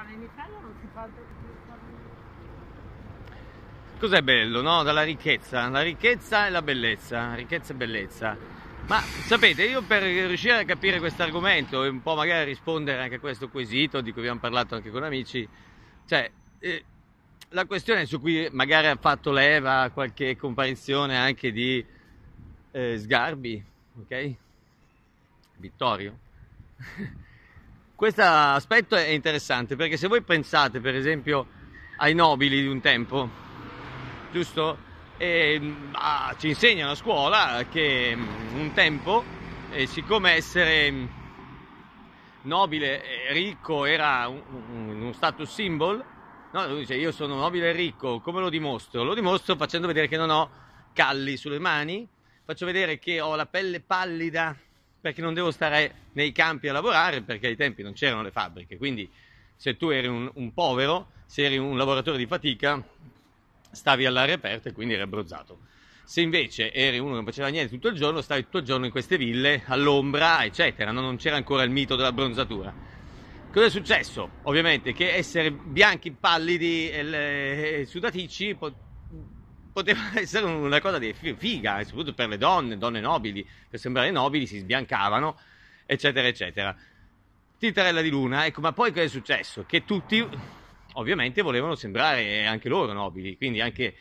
strano, in Italia non si fa parla di Cos'è bello, no? Dalla ricchezza, la ricchezza e la bellezza, ricchezza e bellezza. Ma sapete, io per riuscire a capire questo argomento e un po' magari rispondere anche a questo quesito di cui abbiamo parlato anche con amici, cioè eh, la questione su cui magari ha fatto leva qualche comparizione anche di eh, Sgarbi, ok? Vittorio. Questo aspetto è interessante perché se voi pensate per esempio ai nobili di un tempo, giusto? E, ah, ci insegnano a scuola che mm, un tempo, eh, siccome essere mm, nobile e ricco era un, un, un status symbol, no? lui dice io sono nobile e ricco, come lo dimostro? Lo dimostro facendo vedere che non ho calli sulle mani, faccio vedere che ho la pelle pallida, perché non devo stare nei campi a lavorare perché ai tempi non c'erano le fabbriche, quindi se tu eri un, un povero, se eri un lavoratore di fatica, stavi all'aria aperta e quindi eri abbrozzato. Se invece eri uno che non faceva niente tutto il giorno, stavi tutto il giorno in queste ville, all'ombra, eccetera, non c'era ancora il mito dell'abbronzatura. Cosa è successo? Ovviamente che essere bianchi, pallidi e, e sudaticci poteva essere una cosa di figa, eh, soprattutto per le donne, donne nobili, per sembrare nobili si sbiancavano, eccetera, eccetera. Titarella di Luna, ecco, ma poi cosa è successo? Che tutti, ovviamente, volevano sembrare anche loro nobili, quindi anche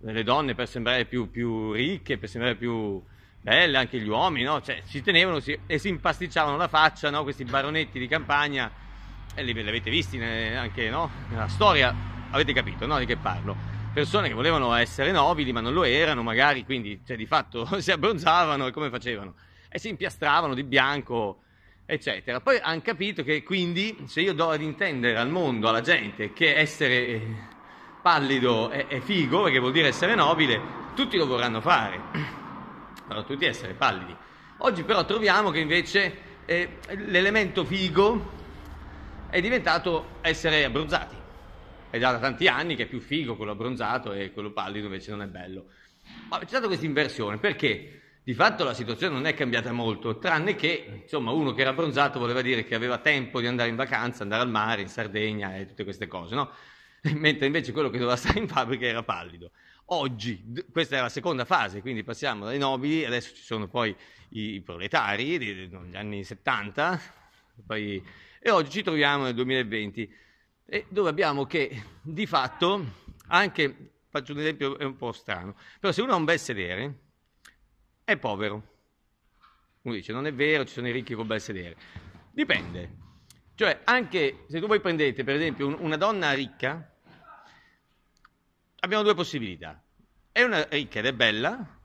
le donne per sembrare più, più ricche, per sembrare più belle, anche gli uomini, no? Cioè, ci tenevano si, e si impasticciavano la faccia, no? Questi baronetti di campagna, e li, li avete visti ne, anche, no? Nella storia, avete capito, no? Di che parlo persone che volevano essere nobili ma non lo erano magari, quindi cioè, di fatto si abbronzavano e come facevano? E si impiastravano di bianco, eccetera. Poi hanno capito che quindi se io do ad intendere al mondo, alla gente, che essere eh, pallido è, è figo, perché vuol dire essere nobile, tutti lo vorranno fare, vorranno tutti essere pallidi. Oggi però troviamo che invece eh, l'elemento figo è diventato essere abbronzati è già da tanti anni che è più figo quello abbronzato e quello pallido invece non è bello. Ma c'è stata questa inversione perché di fatto la situazione non è cambiata molto, tranne che insomma, uno che era abbronzato voleva dire che aveva tempo di andare in vacanza, andare al mare, in Sardegna e tutte queste cose, no? mentre invece quello che doveva stare in fabbrica era pallido. Oggi, questa è la seconda fase, quindi passiamo dai nobili, adesso ci sono poi i proletari degli anni 70, poi, e oggi ci troviamo nel 2020 e dove abbiamo che di fatto anche, faccio un esempio è un po' strano, però se uno ha un bel sedere è povero. Uno dice non è vero, ci sono i ricchi con bel sedere. Dipende. Cioè, anche se tu voi prendete, per esempio, un, una donna ricca, abbiamo due possibilità. È una ricca ed è bella,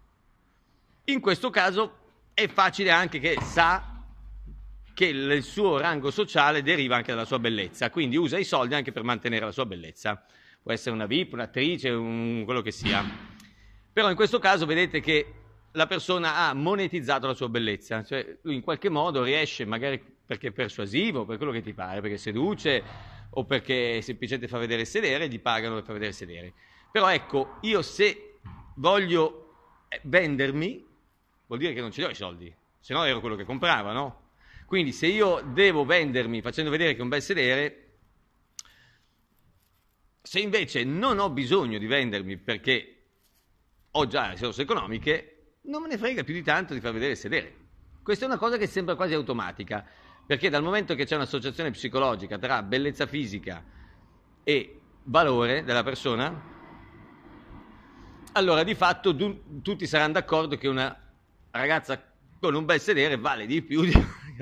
in questo caso è facile anche che sa che il suo rango sociale deriva anche dalla sua bellezza, quindi usa i soldi anche per mantenere la sua bellezza. Può essere una VIP, un'attrice, un, quello che sia. Però in questo caso vedete che la persona ha monetizzato la sua bellezza, cioè lui in qualche modo riesce, magari perché è persuasivo, per quello che ti pare, perché seduce o perché semplicemente fa vedere sedere, gli pagano per far vedere sedere. Però ecco, io se voglio vendermi, vuol dire che non ce li ho i soldi, se no ero quello che comprava, no? Quindi se io devo vendermi facendo vedere che è un bel sedere, se invece non ho bisogno di vendermi perché ho già risorse economiche, non me ne frega più di tanto di far vedere il sedere. Questa è una cosa che sembra quasi automatica, perché dal momento che c'è un'associazione psicologica tra bellezza fisica e valore della persona, allora di fatto du- tutti saranno d'accordo che una ragazza con un bel sedere vale di più di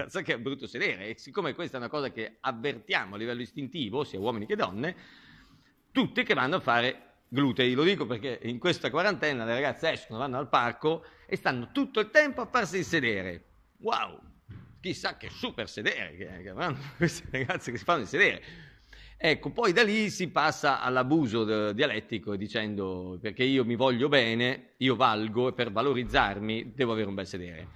so che è brutto sedere e siccome questa è una cosa che avvertiamo a livello istintivo, sia uomini che donne, tutte che vanno a fare glutei, lo dico perché in questa quarantena le ragazze escono, vanno al parco e stanno tutto il tempo a farsi sedere. Wow, chissà che super sedere che, avranno queste ragazze che si fanno sedere. Ecco, poi da lì si passa all'abuso de- eh, dialettico dicendo perché io mi voglio bene, io valgo e per valorizzarmi devo avere un bel sedere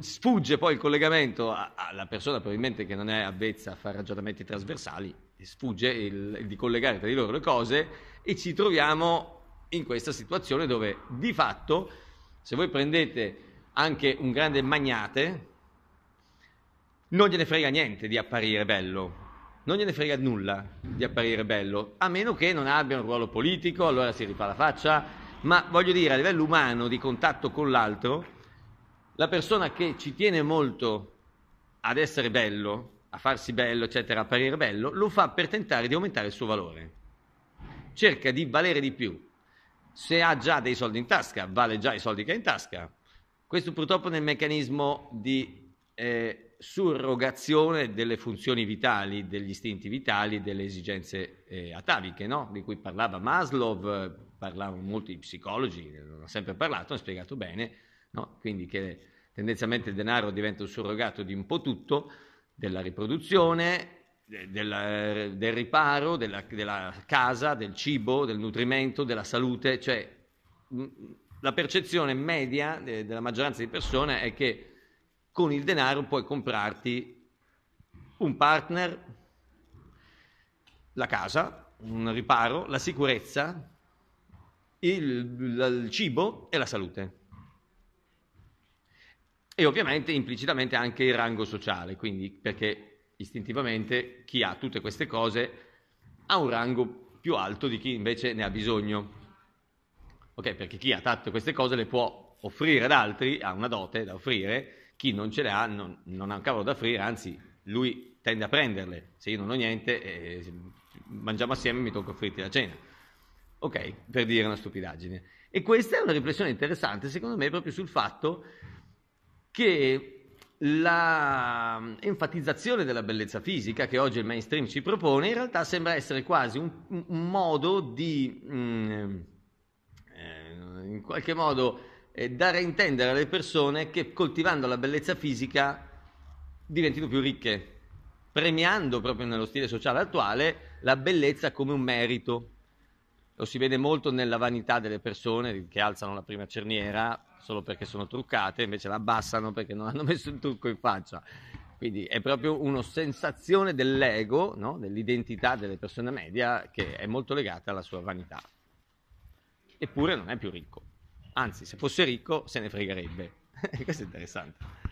sfugge poi il collegamento alla persona probabilmente che non è avvezza a fare ragionamenti trasversali, sfugge il, di collegare tra di loro le cose e ci troviamo in questa situazione dove di fatto se voi prendete anche un grande magnate non gliene frega niente di apparire bello, non gliene frega nulla di apparire bello, a meno che non abbia un ruolo politico, allora si rifà la faccia, ma voglio dire a livello umano di contatto con l'altro la persona che ci tiene molto ad essere bello, a farsi bello, eccetera, a apparire bello, lo fa per tentare di aumentare il suo valore. Cerca di valere di più. Se ha già dei soldi in tasca, vale già i soldi che ha in tasca. Questo purtroppo nel meccanismo di eh, surrogazione delle funzioni vitali, degli istinti vitali, delle esigenze eh, ataviche, no? di cui parlava Maslow, eh, parlavano molti psicologi, hanno sempre parlato, hanno spiegato bene, no? quindi che tendenzialmente il denaro diventa un surrogato di un po' tutto, della riproduzione, eh, del, eh, del, riparo, della, della, casa, del cibo, del nutrimento, della salute, cioè mm, mm, la percezione media eh, della maggioranza di persone è che con il denaro puoi comprarti un partner, la casa, un riparo, la sicurezza, il, il cibo e la salute e ovviamente implicitamente anche il rango sociale, quindi perché istintivamente chi ha tutte queste cose ha un rango più alto di chi invece ne ha bisogno. Ok, perché chi ha tante queste cose le può offrire ad altri, ha una dote da offrire, chi non ce le ha non, non ha un cavolo da offrire, anzi lui tende a prenderle, se io non ho niente eh, mangiamo assieme e mi tocca offrirti la cena. Ok, per dire una stupidaggine. E questa è una riflessione interessante secondo me proprio sul fatto che l'enfatizzazione mm, della bellezza fisica che oggi il mainstream ci propone in realtà sembra essere quasi un, un modo di, mm, eh, in qualche modo, eh, dare a intendere alle persone che coltivando la bellezza fisica diventino più ricche, premiando proprio nello stile sociale attuale la bellezza come un merito. Lo si vede molto nella vanità delle persone che alzano la prima cerniera solo perché sono truccate, invece la abbassano perché non hanno messo il trucco in faccia. Quindi è proprio una sensazione dell'ego, no? dell'identità delle persone media che è molto legata alla sua vanità. Eppure non è più ricco. Anzi, se fosse ricco se ne fregherebbe. Questo è interessante.